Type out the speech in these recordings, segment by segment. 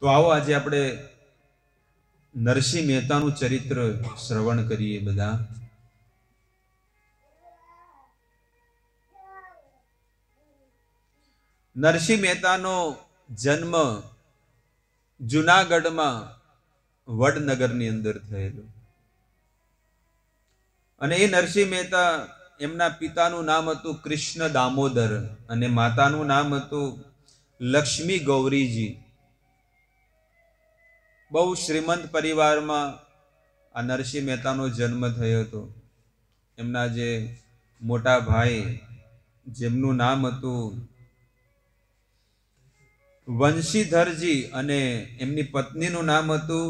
તો આવો આજે આપણે નરસિંહ મહેતાનું ચરિત્ર શ્રવણ કરીએ બધા નરસિંહ મહેતાનો જન્મ જુનાગઢમાં વડનગરની અંદર થયેલો અને એ નરસિંહ મહેતા એમના પિતાનું નામ હતું કૃષ્ણ દામોદર અને માતાનું નામ હતું લક્ષ્મી ગૌરીજી બહુ શ્રીમંત પરિવારમાં આ નરસિંહ મહેતાનો જન્મ થયો હતો એમના જે મોટા ભાઈ જેમનું નામ હતું વંશીધરજી અને એમની પત્નીનું નામ હતું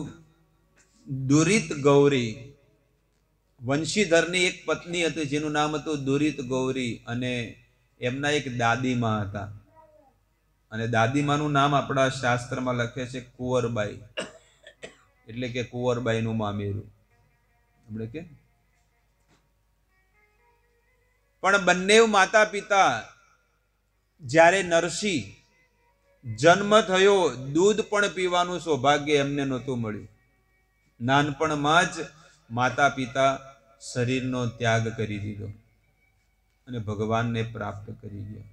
દુરિત ગૌરી વંશીધરની એક પત્ની હતી જેનું નામ હતું દુરિત ગૌરી અને એમના એક દાદીમા હતા અને દાદીમાનું નામ આપણા શાસ્ત્રમાં લખે છે કુંવરબાઈ એટલે કે કુંવરબાઈનું મામેરું આપણે કે પણ બંને માતા પિતા જ્યારે નરસિંહ જન્મ થયો દૂધ પણ પીવાનું સૌભાગ્ય એમને નહોતું મળ્યું નાનપણમાં જ માતા પિતા શરીરનો ત્યાગ કરી દીધો અને ભગવાનને પ્રાપ્ત કરી ગયા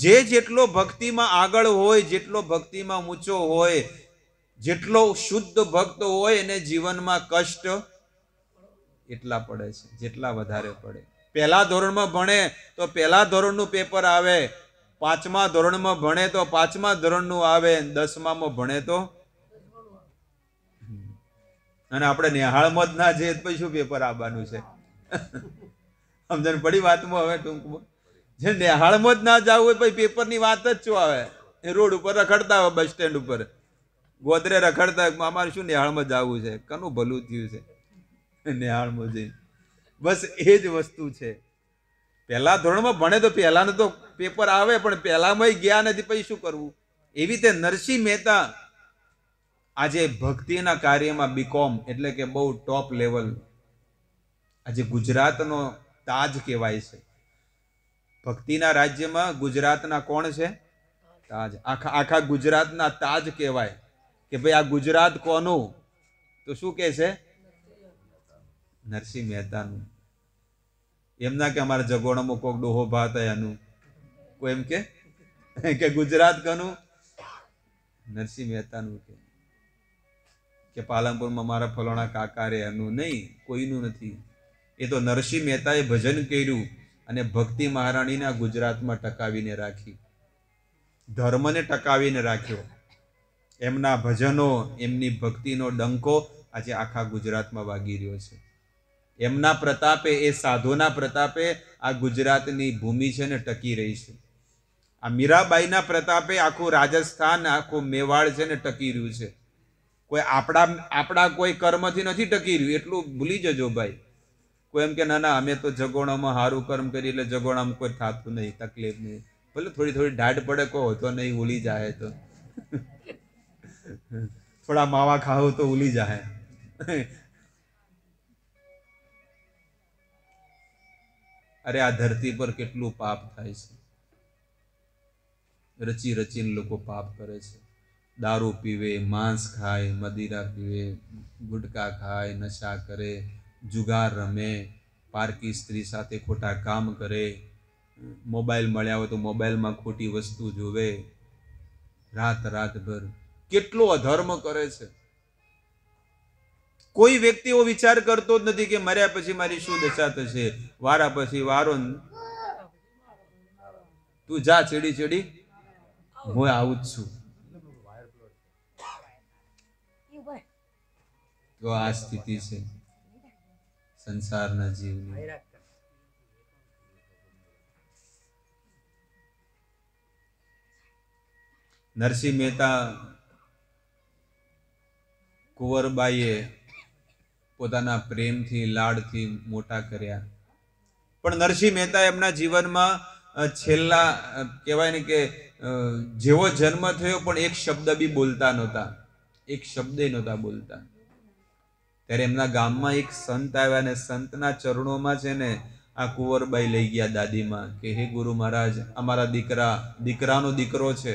જે જેટલો ભક્તિમાં આગળ હોય જેટલો ભક્તિમાં ઊંચો હોય જેટલો શુદ્ધ ભક્ત હોય એને જીવનમાં કષ્ટ એટલા પડે છે જેટલા વધારે પડે પહેલા ધોરણમાં ભણે તો પહેલા ધોરણનું પેપર આવે પાંચમા ધોરણમાં ભણે તો પાંચમા ધોરણનું આવે દસમામાં ભણે તો અને આપણે નિહાળમાં જ ના જઈએ તો શું પેપર આવવાનું છે સમજણ પડી વાતમાં હવે ટૂંકમાં જે નિહાળમાં જ ના જવું હોય પછી પેપરની વાત જ શું આવે એ રોડ ઉપર રખડતા હોય બસ સ્ટેન્ડ ઉપર ગોદરે રખડતા અમારે શું નિહાળમાં જવું છે કનું ભલું થયું છે નિહાળમાં જઈ બસ એ જ વસ્તુ છે પહેલા ધોરણમાં ભણે તો પહેલાનું તો પેપર આવે પણ પહેલામાં ગયા નથી પછી શું કરવું એવી રીતે નરસિંહ મહેતા આજે ભક્તિના કાર્યમાં બીકોમ એટલે કે બહુ ટોપ લેવલ આજે ગુજરાતનો તાજ કહેવાય છે ભક્તિના રાજ્યમાં ગુજરાતના કોણ છે તાજ આખા આખા ગુજરાતના તાજ કહેવાય કે ભાઈ આ ગુજરાત કોનું તો શું કે છે નરસિંહ મહેતાનું એમના કે અમારા જગોણામાં કોઈક ડોહો ભાત એનું કોઈ એમ કે કે ગુજરાત કનું નરસિંહ મહેતાનું કે કે પાલનપુરમાં મારા ફલોણા કાકા રે એનું નહીં કોઈનું નથી એ તો નરસિંહ મહેતાએ ભજન કર્યું અને ભક્તિ મહારાણીના ગુજરાતમાં ટકાવીને રાખી ધર્મને ટકાવીને રાખ્યો એમના ભજનો એમની ભક્તિનો ડંકો આજે આખા ગુજરાતમાં વાગી રહ્યો છે એમના પ્રતાપે એ સાધુના પ્રતાપે આ ગુજરાતની ભૂમિ છે ને ટકી રહી છે આ મીરાબાઈના પ્રતાપે આખું રાજસ્થાન આખું મેવાડ છે ને ટકી રહ્યું છે કોઈ આપણા આપણા કોઈ કર્મથી નથી ટકી રહ્યું એટલું ભૂલી જજો ભાઈ કોઈ એમ કે ના ના અમે તો જગોણામાં સારું કર્મ કરી એટલે જગોણામાં કોઈ થતું નહીં તકલીફ નહીં ભલે થોડી થોડી ઢાઢ પડે કોઈ તો નહીં ભૂલી જાય તો થોડા માવા ખાઓ તો ઉલી જાય અરે આ ધરતી પર કેટલું પાપ થાય છે રચી રચીને લોકો પાપ કરે છે દારૂ પીવે માંસ ખાય મદિરા પીવે ગુટકા ખાય નશા કરે જુગાર રમે પારકી સ્ત્રી સાથે ખોટા કામ કરે મોબાઈલ મળ્યા હોય તો મોબાઈલમાં ખોટી વસ્તુ જોવે રાત રાતભર કેટલો અધર્મ કરે છે કોઈ વ્યક્તિ એવો વિચાર કરતો જ નથી કે મર્યા પછી મારી શું દશા થશે વારા પછી વારો તું જા ચીડી ચીડી હું આવું જ છું તો આ સ્થિતિ છે સંસારના જીવની નરસિંહ મહેતા કુંવરબાઈએ પોતાના પ્રેમથી લાડથી મોટા કર્યા પણ નરસિંહ મહેતા એમના જીવનમાં છેલ્લા કહેવાય ને કે જેવો જન્મ થયો પણ એક શબ્દ બી બોલતા નહોતા એક શબ્દે નહોતા બોલતા ત્યારે એમના ગામમાં એક સંત આવ્યા ને સંતના ચરણોમાં છે ને આ કુંવરબાઈ લઈ ગયા દાદીમાં કે હે ગુરુ મહારાજ અમારા દીકરા દીકરાનો દીકરો છે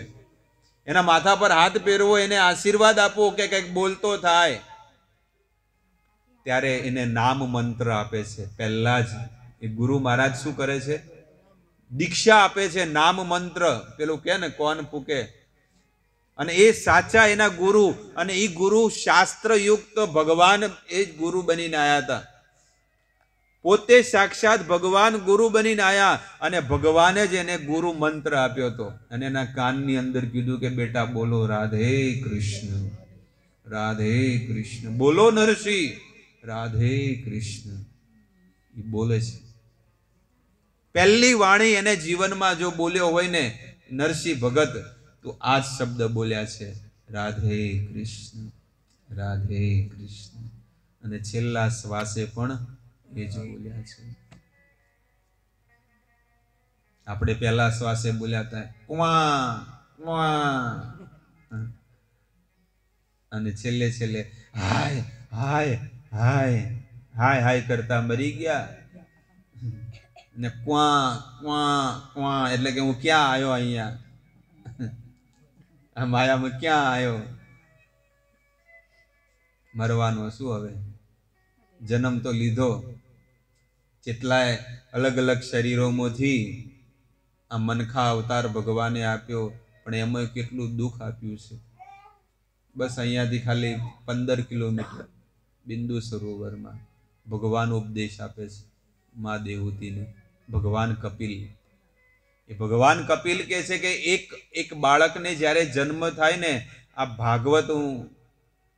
એના માથા પર હાથ પહેરવો એને આશીર્વાદ આપવો કે કંઈક બોલતો થાય ત્યારે એને નામ મંત્ર આપે છે પહેલાં જ એ ગુરુ મહારાજ શું કરે છે દીક્ષા આપે છે નામ મંત્ર પેલું કે ને કોન ફૂકે અને એ સાચા એના ગુરુ અને એ ગુરુ શાસ્ત્રયુક્ત ભગવાન એ જ ગુરુ બનીને આવ્યા હતા પોતે સાક્ષાત ભગવાન ગુરુ બનીને આવ્યા અને ભગવાને જ એને ગુરુ મંત્ર આપ્યો હતો અને એના કાનની અંદર કીધું કે બેટા બોલો રાધે કૃષ્ણ રાધે કૃષ્ણ બોલો નરસિંહ રાધે કૃષ્ણ બોલે છે પહેલી વાણી એને જીવનમાં જો બોલ્યો હોય ને નરસિંહ ભગત તો આ જ શબ્દ બોલ્યા છે રાધે કૃષ્ણ રાધે કૃષ્ણ અને છેલ્લા શ્વાસે પણ આપણે પહેલા શ્વાસે બોલ્યા હતા કુવા અને છેલ્લે છેલ્લે હાય હાય હાય હાય હાય કરતા મરી ગયા ને ક્વા ક્વા ક્વા એટલે કે હું ક્યાં આવ્યો અહીંયા આ માયામાં ક્યાં આવ્યો મરવાનો શું હવે જન્મ તો લીધો જેટલાય અલગ અલગ શરીરોમાંથી આ મનખા અવતાર ભગવાને આપ્યો પણ એમાં કેટલું દુઃખ આપ્યું છે બસ અહીંયાથી ખાલી પંદર કિલોમીટર બિંદુ સરોવરમાં ભગવાન ઉપદેશ આપે છે મા દેવતીને ભગવાન કપિલ એ ભગવાન કપિલ કહે છે કે એક એક બાળકને જ્યારે જન્મ થાય ને આ ભાગવત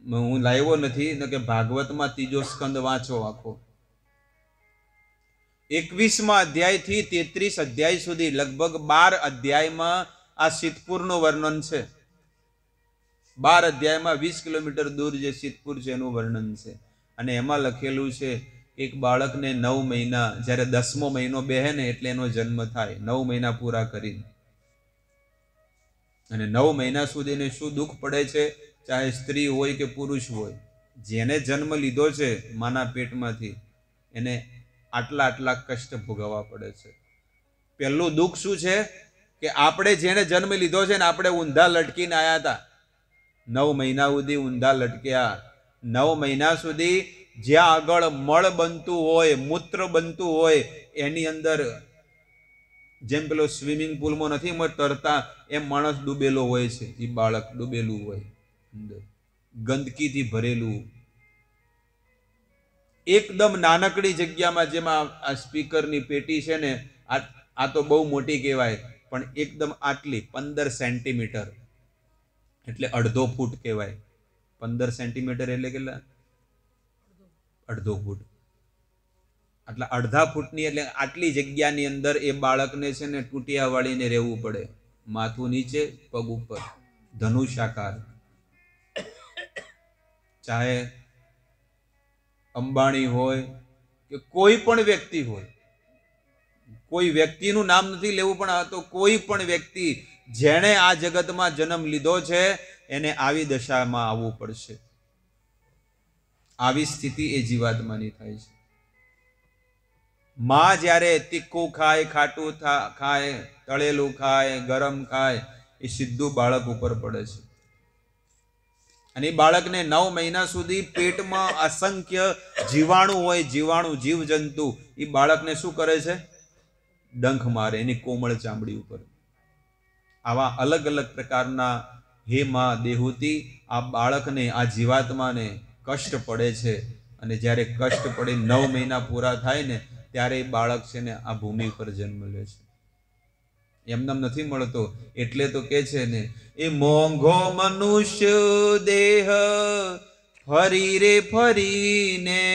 હું હું લાવ્યો નથી કે ભાગવતમાં ત્રીજો સ્કંદ વાંચો આખો એકવીસમાં અધ્યાયથી તેત્રીસ અધ્યાય સુધી લગભગ બાર અધ્યાયમાં આ સિદ્ધપુરનું વર્ણન છે બાર અધ્યાયમાં વીસ કિલોમીટર દૂર જે સિદ્ધપુર છે એનું વર્ણન છે અને એમાં લખેલું છે એક બાળકને નવ મહિના જ્યારે દસમો મહિનો બેહે ને એટલે એનો જન્મ થાય નવ મહિના પૂરા કરીને અને નવ મહિના સુધી એને શું દુઃખ પડે છે ચાહે સ્ત્રી હોય કે પુરુષ હોય જેને જન્મ લીધો છે માના પેટમાંથી એને આટલા આટલા કષ્ટ ભોગવવા પડે છે પહેલું દુઃખ શું છે કે આપણે જેને જન્મ લીધો છે ને આપણે ઊંધા લટકીને આવ્યા હતા નવ મહિના સુધી ઊંધા લટક્યા નવ મહિના સુધી જ્યાં આગળ મળ બનતું હોય મૂત્ર બનતું હોય એની અંદર જેમ પેલો સ્વિમિંગ પુલમાં નથી તરતા એમ માણસ ડૂબેલો હોય છે એ બાળક ડૂબેલું હોય અંદર ગંદકીથી ભરેલું એકદમ નાનકડી જગ્યામાં જેમાં આ સ્પીકરની પેટી છે ને આ આ તો બહુ મોટી કહેવાય પણ એકદમ આટલી પંદર સેન્ટીમીટર એટલે અડધો ફૂટ કહેવાય પંદર સેન્ટીમીટર એટલે કેટલા અડધો ફૂટ આટલા અડધા ફૂટની એટલે આટલી જગ્યાની અંદર એ બાળકને છે ને તૂટિયા વાળીને રહેવું પડે માથું નીચે પગ ઉપર ધનુષાકાર ચાહે અંબાણી હોય કે કોઈ પણ વ્યક્તિ હોય કોઈ વ્યક્તિનું નામ નથી લેવું પણ આ તો કોઈ પણ વ્યક્તિ જેણે આ જગતમાં જન્મ લીધો છે એને આવી દશામાં આવવું પડશે આવી સ્થિતિ એ જીવાત્માની થાય છે માં જ્યારે તીખું ખાય ખાટું ખાય તળેલું ખાય ગરમ ખાય એ સીધું બાળક ઉપર પડે છે અને એ બાળકને નવ મહિના સુધી પેટમાં અસંખ્ય જીવાણુ હોય જીવાણુ જીવજંતુ એ બાળકને શું કરે છે ડંખ મારે એની કોમળ ચામડી ઉપર આવા અલગ અલગ પ્રકારના હે મા દેહૂતી આ બાળકને આ જીવાત્માને કષ્ટ પડે છે અને જ્યારે કષ્ટ પડે નવ મહિના પૂરા થાય ને ત્યારે એ બાળક છે ને આ ભૂમિ પર જન્મ લે છે એમનામ નથી મળતો એટલે તો કે છે ને એ મોંઘો મનુષ્ય દેહ ફરી રે ફરીને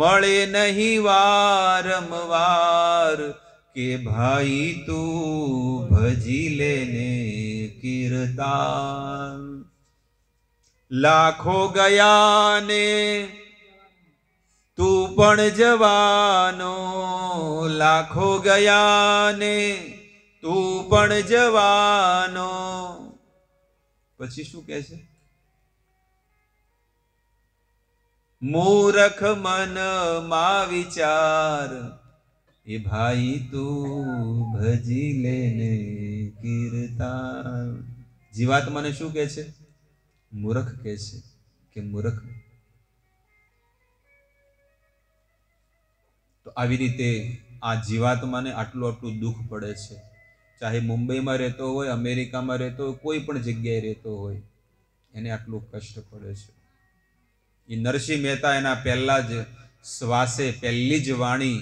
મળે નહીં વારંવાર કે ભાઈ તું ભજી લેને કીર્તાન લાખો ગયા ને તું પણ જવાનો લાખો ગયા ને તું પણ જવાનો પછી શું કહે છે મૂરખ મન માં વિચાર એ ભાઈ તું ભજી લેને કીર્તા જીવાત મને શું કે છે મૂરખ કે છે કે મૂરખ તો આવી રીતે આ જીવાત્માને આટલું આટલું દુઃખ પડે છે ચાહે મુંબઈમાં રહેતો હોય અમેરિકામાં રહેતો હોય કોઈ પણ જગ્યાએ રહેતો હોય એને આટલું કષ્ટ પડે છે એ નરસિંહ મહેતા એના પહેલા જ શ્વાસે પહેલી જ વાણી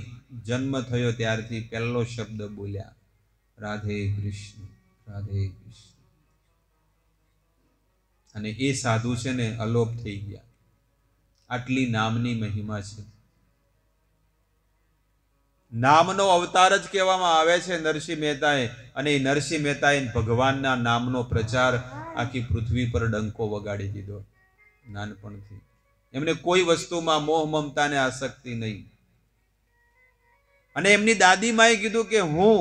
જન્મ થયો ત્યારથી પહેલો શબ્દ બોલ્યા રાધે કૃષ્ણ રાધે કૃષ્ણ અને એ સાધુ છે ને અલોપ થઈ ગયા આટલી નામની મહિમા છે નામનો અવતાર જ કહેવામાં આવે છે નરસિંહ મહેતાએ અને એ નરસિંહ મહેતાએ ભગવાનના નામનો પ્રચાર આખી પૃથ્વી પર ડંકો વગાડી દીધો નાનપણથી એમને કોઈ વસ્તુમાં મોહ મમતાને આસક્તિ નહીં અને એમની દાદીમાએ કીધું કે હું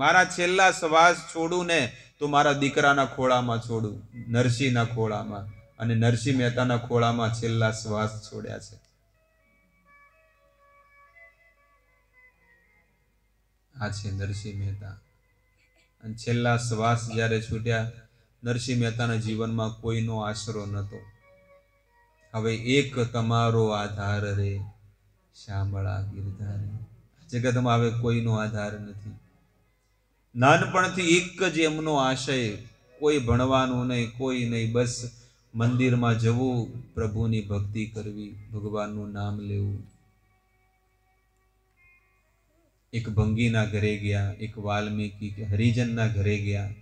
મારા છેલ્લા શ્વાસ છોડું ને તો મારા દીકરાના ખોળામાં છોડું નરસિંહના ખોળામાં અને નરસિંહ મહેતાના ખોળામાં છેલ્લા શ્વાસ છોડ્યા છે આ છે નરસિંહ મહેતા અને છેલ્લા શ્વાસ જ્યારે છૂટ્યા નરસિંહ મહેતાના જીવનમાં કોઈનો આશરો નહોતો હવે એક તમારો આધાર રે શામળા ગિરધારે જગતમાં હવે કોઈનો આધાર નથી નાનપણથી એક જ એમનો આશય કોઈ ભણવાનું નહીં કોઈ નહીં બસ મંદિરમાં જવું પ્રભુની ભક્તિ કરવી ભગવાનનું નામ લેવું એક ભંગીના ઘરે ગયા એક વાલ્મીકી કે હરિજનના ઘરે ગયા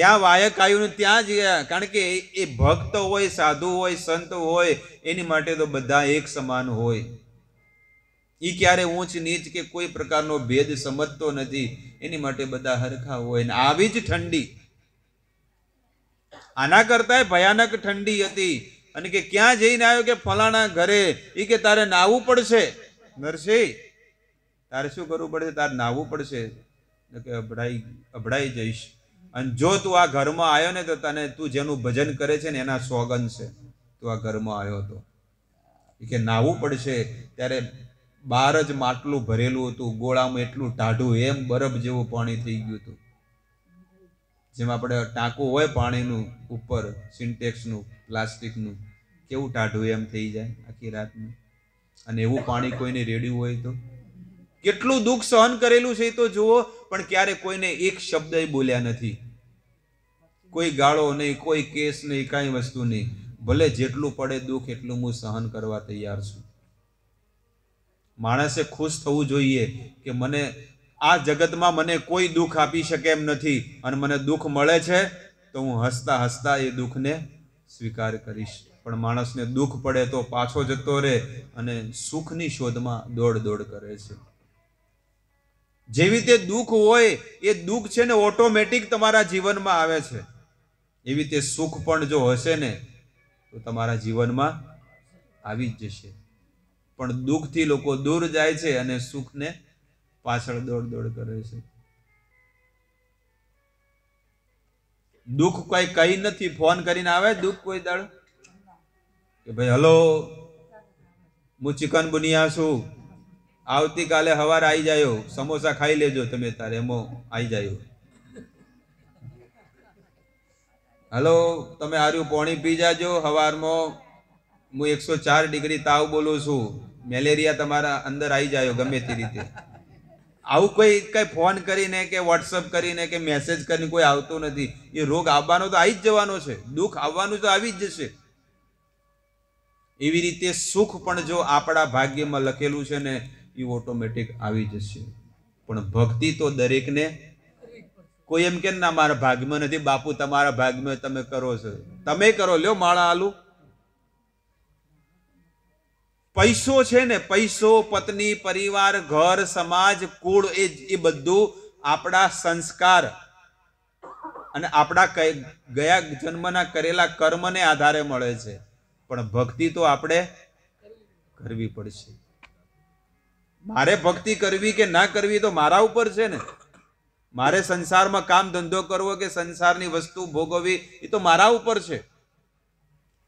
ત્યાં વાયક આવ્યું ને ત્યાં જ ગયા કારણ કે એ ભક્ત હોય સાધુ હોય સંત હોય એની માટે તો બધા એક સમાન હોય એ ક્યારે ઊંચ નીચ કે કોઈ પ્રકારનો ભેદ સમજતો નથી એની માટે બધા હરખા હોય ને આવી જ ઠંડી આના કરતાંય ભયાનક ઠંડી હતી અને કે ક્યાં જઈને આવ્યો કે ફલાણા ઘરે એ કે તારે નાવું પડશે નરસિંહ તારે શું કરવું પડશે તારે નાહવું પડશે કે અભડાઈ અભડાઈ જઈશ અને જો તું આ ઘરમાં આવ્યો ને તો તને તું જેનું ભજન કરે છે ને એના સોગન છે તું આ ઘરમાં આવ્યો હતો કે નાહવું પડશે ત્યારે બહાર જ માટલું ભરેલું હતું ગોળામાં એટલું ટાઢું એમ બરફ જેવું પાણી થઈ ગયું હતું જેમ આપણે ટાંકું હોય પાણીનું ઉપર સિન્ટેક્સનું પ્લાસ્ટિકનું કેવું ટાઢું એમ થઈ જાય આખી રાતનું અને એવું પાણી કોઈને રેડ્યું હોય તો કેટલું દુઃખ સહન કરેલું છે એ તો જુઓ પણ ક્યારે કોઈને એક શબ્દ બોલ્યા નથી કોઈ ગાળો નહીં કોઈ કેસ નહીં કાંઈ વસ્તુ નહીં ભલે જેટલું પડે દુઃખ એટલું હું સહન કરવા તૈયાર છું માણસે ખુશ થવું જોઈએ કે મને આ જગતમાં મને કોઈ દુઃખ આપી શકે એમ નથી અને મને દુઃખ મળે છે તો હું હસતા હસતા એ દુઃખને સ્વીકાર કરીશ પણ માણસને દુઃખ પડે તો પાછો જતો રહે અને સુખની શોધમાં દોડ દોડ કરે છે જેવી રીતે દુઃખ હોય એ દુઃખ છે ને ઓટોમેટિક તમારા જીવનમાં આવે છે એવી રીતે સુખ પણ જો હશે ને તો તમારા જીવનમાં આવી જ જશે પણ દુઃખથી લોકો દૂર જાય છે અને સુખને પાછળ દોડ દોડ કરે છે દુઃખ કોઈ કહી નથી ફોન કરીને આવે દુઃખ કોઈ દળ કે ભાઈ હલો હું ચિકન બુનિયા છું આવતીકાલે હવાર આવી જાયો સમોસા ખાઈ લેજો તમે તારે એમો આવી જાયો હલો તમે આર્યું પોણી પી જાજો હવારમાં હું એકસો ચાર ડિગ્રી તાવ બોલું છું મેલેરિયા તમારા અંદર આવી જાયો ગમે તે રીતે આવું કોઈ કઈ ફોન કરીને કે વોટ્સઅપ કરીને કે મેસેજ કરીને કોઈ આવતો નથી એ રોગ આવવાનો તો આવી જ જવાનો છે દુઃખ આવવાનું તો આવી જ જશે એવી રીતે સુખ પણ જો આપણા ભાગ્યમાં લખેલું છે ને એ ઓટોમેટિક આવી જશે પણ ભક્તિ તો દરેકને કોઈ એમ કે ના મારા ભાગમાં નથી બાપુ તમારા ભાગમાં તમે કરો છો તમે કરો લ્યો માળા આલુ પૈસો છે ને પૈસો પત્ની પરિવાર ઘર સમાજ કુળ એ એ બધું આપણા સંસ્કાર અને આપણા ગયા જન્મના કરેલા કર્મને આધારે મળે છે પણ ભક્તિ તો આપણે કરવી પડશે મારે ભક્તિ કરવી કે ના કરવી તો મારા ઉપર છે ને મારે સંસારમાં કામ ધંધો કરવો કે સંસારની વસ્તુ ભોગવવી એ તો મારા ઉપર છે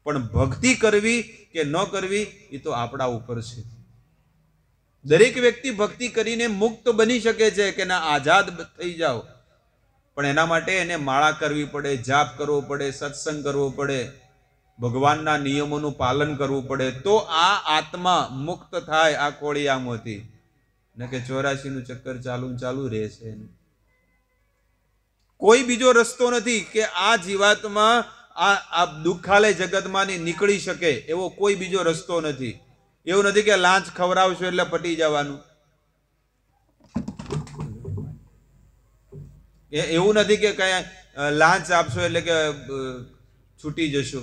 પણ ભક્તિ કરવી કે ન કરવી એ તો આપણા ઉપર છે દરેક વ્યક્તિ ભક્તિ કરીને મુક્ત બની શકે છે કે ના આઝાદ થઈ જાઓ પણ એના માટે એને માળા કરવી પડે જાપ કરવો પડે સત્સંગ કરવો પડે ભગવાનના નિયમોનું પાલન કરવું પડે તો આ આત્મા મુક્ત થાય આ કોળી કોળિયામાંથી ને કે ચોરાશીનું ચક્કર ચાલુ ચાલુ રહેશે કોઈ બીજો રસ્તો નથી કે આ જીવાતમાં આ આ દુઃખાલય જગતમાંની નીકળી શકે એવો કોઈ બીજો રસ્તો નથી એવું નથી કે લાંચ ખવડાવશો એટલે પટી જવાનું એવું નથી કે કઈ લાંચ આપશો એટલે કે છૂટી જશો